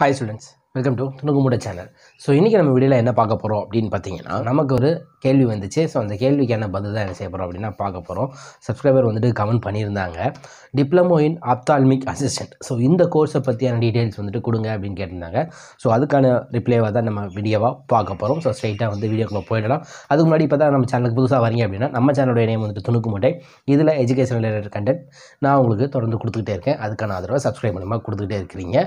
Hi students. Welcome to துணுகுமுட channel so இன்றைக்கி நம்ம வீடியோவில் என்ன பார்க்க போகிறோம் அப்படின்னு பார்த்தீங்கன்னா நமக்கு ஒரு கேள்வி வந்துச்சு ஸோ அந்த கேள்விக்கான பதில் தான் என்ன செய்ய போகிறோம் அப்படின்னா பார்க்க போகிறோம் சப்ஸ்கிரைபர் வந்துட்டு கமெண்ட் பண்ணியிருந்தாங்க diploma in ophthalmic assistant so இந்த கோர்ஸை பற்றியான டீட்டெயில்ஸ் வந்துட்டு கொடுங்க அப்படின்னு கேட்டிருந்தாங்க ஸோ அதுக்கான ரிப்ளைவாக தான் நம்ம வீடியோவாக பார்க்க போகிறோம் ஸோ ஸ்ட்ரைட்டாக வந்து வீடியோக்குள்ளே போயிடலாம் அதுக்கு முன்னாடி இப்போ தான் நம்ம சேனலுக்கு புதுசாக வரீங்க அப்படின்னா நம்ம சேனலோட நேம் வந்துட்டு துணுக்குமுட்டை இதில் எஜுகேஷன் ரிலேட்டட் கண்டென்ட் நான் உங்களுக்கு தொடர்ந்து கொடுத்துக்கிட்டே இருக்கேன் அதுக்கான ஆதரவை சப்ஸ்கிரைப் பண்ணுமா கொடுத்துக்கிட்டே இருக்கிறீங்க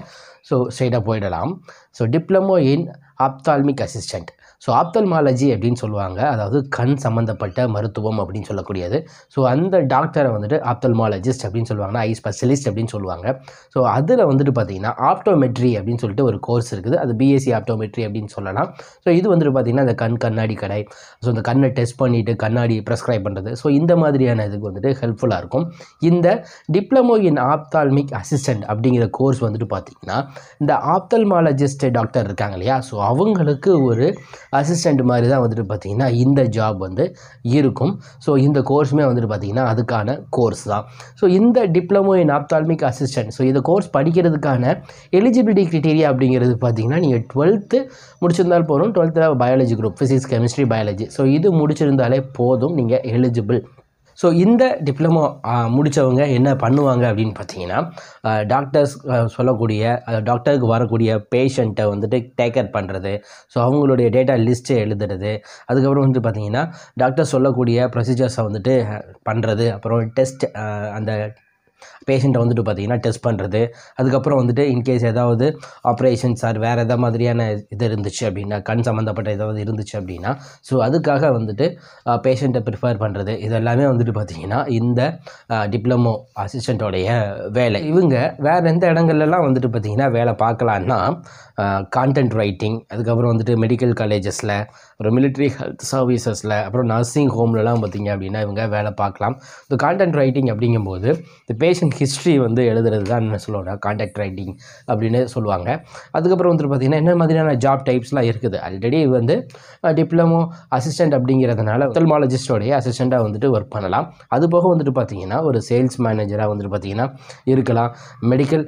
ஸோ ஸ்ட்ரைட்டாக போயிடலாம் So diploma in ophthalmic assistant. So ophthalmology அப்படின்னு சொல்லுவாங்க அதாவது கண் சம்மந்தப்பட்ட மருத்துவம் அப்படின்னு சொல்லக்கூடியது ஸோ அந்த டாக்டரை வந்துட்டு ஆப்தல்மாலஜிஸ்ட் அப்படின்னு சொல்லுவாங்கன்னா ஐ ஸ்பெஷலிஸ்ட் அப்படின்னு சொல்லுவாங்க ஸோ அதில் வந்துட்டு பார்த்தீங்கன்னா ஆப்டோமெட்ரி அப்படின்னு சொல்லிட்டு ஒரு கோர்ஸ் இருக்குது அது பிஎஸ்சி ஆப்டோமெட்ரி e அப்படின்னு சொல்லலாம் ஸோ இது வந்துட்டு பார்த்திங்கன்னா அந்த கண் கண்ணாடி கடை ஸோ இந்த கண்ணை டெஸ்ட் பண்ணிவிட்டு கண்ணாடி ப்ரெஸ்கிரைப் பண்ணுறது ஸோ இந்த மாதிரியான இதுக்கு வந்துட்டு ஹெல்ப்ஃபுல்லாக இருக்கும் இந்த டிப்ளமோ இன் ஆப்தால்மிக் அசிஸ்டண்ட் அப்படிங்கிற கோர்ஸ் வந்துட்டு பார்த்திங்கன்னா இந்த ஆப்தல்மாலஜிஸ்ட் டாக்டர் இருக்காங்க இல்லையா ஸோ அவங்களுக்கு ஒரு அசிஸ்டண்ட் மாதிரி தான் வந்துட்டு பார்த்தீங்கன்னா இந்த ஜாப் வந்து இருக்கும் ஸோ இந்த கோர்ஸுமே வந்துட்டு பார்த்தீங்கன்னா அதுக்கான கோர்ஸ் தான் ஸோ இந்த diploma in ophthalmic assistant so இந்த கோர்ஸ் படிக்கிறதுக்கான எலிஜிபிலிட்டி கிரிட்டீரியா அப்படிங்கிறது பார்த்திங்கன்னா நீங்கள் டுவெல்த்து முடிச்சிருந்தால் போதும் டுவெல்த்தில் biology group physics chemistry biology so இது முடிச்சிருந்தாலே போதும் நீங்கள் எலிஜிபிள் ஸோ இந்த டிப்ளமோ முடித்தவங்க என்ன பண்ணுவாங்க அப்படின்னு பார்த்தீங்கன்னா டாக்டர்ஸ் சொல்லக்கூடிய டாக்டருக்கு வரக்கூடிய பேஷண்ட்டை வந்துட்டு டேக்கர் பண்ணுறது ஸோ அவங்களுடைய டேட்டா லிஸ்ட்டை எழுதுறது அதுக்கப்புறம் வந்து பார்த்திங்கன்னா டாக்டர் சொல்லக்கூடிய ப்ரொசீஜர்ஸை வந்துட்டு பண்ணுறது அப்புறம் டெஸ்ட் அந்த பேஷண்ட்டை வந்துட்டு பார்த்தீங்கன்னா டெஸ்ட் பண்ணுறது அதுக்கப்புறம் வந்துட்டு இன்கேஸ் ஏதாவது ஆப்ரேஷன் சார் வேறு எதாவது மாதிரியான இது இருந்துச்சு அப்படின்னா கண் சம்மந்தப்பட்ட ஏதாவது இருந்துச்சு அப்படின்னா ஸோ அதுக்காக வந்துட்டு பேஷண்ட்டை ப்ரிஃபர் பண்ணுறது இது எல்லாமே வந்துட்டு பார்த்திங்கன்னா இந்த டிப்ளமோ அசிஸ்டண்ட்டோடைய வேலை இவங்க வேறு எந்த இடங்கள்லாம் வந்துட்டு பார்த்திங்கன்னா வேலை பார்க்கலான்னா கான்டென்ட் ரைட்டிங் அதுக்கப்புறம் வந்துட்டு மெடிக்கல் காலேஜஸில் அப்புறம் மிலிட்ரி ஹெல்த் சர்வீசஸில் அப்புறம் நர்சிங் ஹோம்லலாம் பார்த்திங்க அப்படின்னா இவங்க வேலை பார்க்கலாம் இந்த கான்டென்ட் ரைட்டிங் அப்படிங்கும்போது இந்த பே ரிலேஷன் ஹிஸ்ட்ரி வந்து எழுதுறது தான் என்ன சொல்லுவாங்க கான்டாக்ட் ரைட்டிங் அப்படின்னு சொல்லுவாங்க அதுக்கப்புறம் வந்துட்டு பார்த்திங்கன்னா என்ன மாதிரியான ஜாப் டைப்ஸ்லாம் இருக்குது ஆல்ரெடி வந்து டிப்ளமோ அசிஸ்டண்ட் அப்படிங்கிறதுனால ஒத்தல்மாலஜிஸ்டோடைய அசிஸ்டண்ட்டாக வந்துட்டு ஒர்க் பண்ணலாம் அது போக வந்துட்டு பார்த்திங்கன்னா ஒரு சேல்ஸ் மேனேஜராக வந்துட்டு பார்த்திங்கன்னா இருக்கலாம் மெடிக்கல்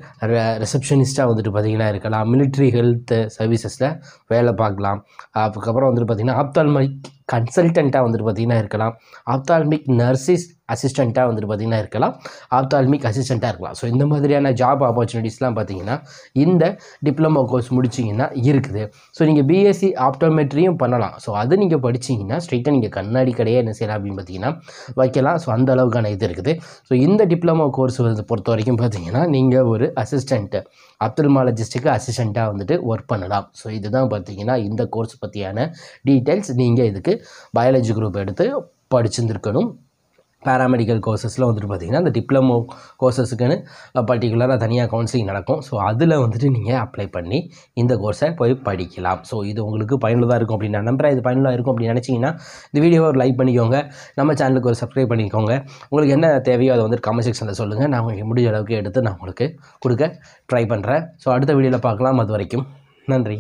ரிசப்ஷனிஸ்ட்டாக வந்துட்டு பார்த்திங்கன்னா இருக்கலாம் மிலிட்ரி ஹெல்த் சர்வீசஸில் வேலை பார்க்கலாம் அதுக்கப்புறம் வந்துட்டு பார்த்திங்கன்னா ஆப்தால்மிக் கன்சல்டண்ட்டாக வந்துட்டு பார்த்திங்கன்னா இருக்கலாம் ஆப்தால்மிக் நர்சிஸ் அசிஸ்டண்ட்டாக வந்துட்டு பார்த்திங்கன்னா இருக்கலாம் ஆப்தால்மிக் அசிஸ்டண்ட்டாக இருக்கலாம் ஸோ இந்த மாதிரியான ஜாப் ஆப்பர்ச்சுனிட்டிஸ்லாம் பார்த்திங்கன்னா இந்த டிப்ளமோ கோர்ஸ் முடிச்சிங்கன்னா இருக்குது ஸோ நீங்கள் பிஎஸ்சி ஆப்டோமெட்ரியும் பண்ணலாம் ஸோ அது நீங்கள் படிச்சிங்கன்னா ஸ்ட்ரெயிட்டாக நீங்கள் கண்ணாடி கடையே என்ன செய்யலாம் அப்படின்னு பார்த்தீங்கன்னா வைக்கலாம் ஸோ அந்த அளவுக்கான இது இருக்குது ஸோ இந்த டிப்ளமோ கோர்ஸ் வந்து பொறுத்த வரைக்கும் பார்த்தீங்கன்னா நீங்கள் ஒரு அசிஸ்டண்ட்டு அப்துல்மாலஜிஸ்ட்டுக்கு அசிஸ்டண்ட்டாக வந்துட்டு ஒர்க் பண்ணலாம் ஸோ இதுதான் பார்த்தீங்கன்னா இந்த கோர்ஸ் பற்றியான டீட்டெயில்ஸ் நீங்கள் இதுக்கு பயாலஜி குரூப் எடுத்து படிச்சிருந்துருக்கணும் பேராமெடிக்கல் கோர்சஸில் வந்துட்டு பார்த்திங்கன்னா அந்த டிப்ளமோ கோர்சஸுக்குன்னு பர்டிகுலராக தனியாக கவுன்சிலிங் நடக்கும் ஸோ அதில் வந்துட்டு நீங்கள் அப்ளை பண்ணி இந்த கோர்ஸை போய் படிக்கலாம் ஸோ இது உங்களுக்கு பயனுள்ளதாக இருக்கும் அப்படின்னு நான் நம்புகிறேன் இது பயனுள்ளதாக இருக்கும் அப்படின்னு நினச்சிங்கன்னா இந்த வீடியோவை ஒரு லைக் பண்ணிக்கோங்க நம்ம சேனலுக்கு ஒரு சப்ஸ்கிரைப் பண்ணிக்கோங்க உங்களுக்கு என்ன தேவையோ அதை வந்துட்டு கமெண்ட் செக்ஷனில் சொல்லுங்கள் நான் உங்களுக்கு முடிஞ்ச அளவுக்கு எடுத்து நான் உங்களுக்கு கொடுக்க ட்ரை பண்ணுறேன் ஸோ அடுத்த வீடியோவில் பார்க்கலாம் அது வரைக்கும் நன்றி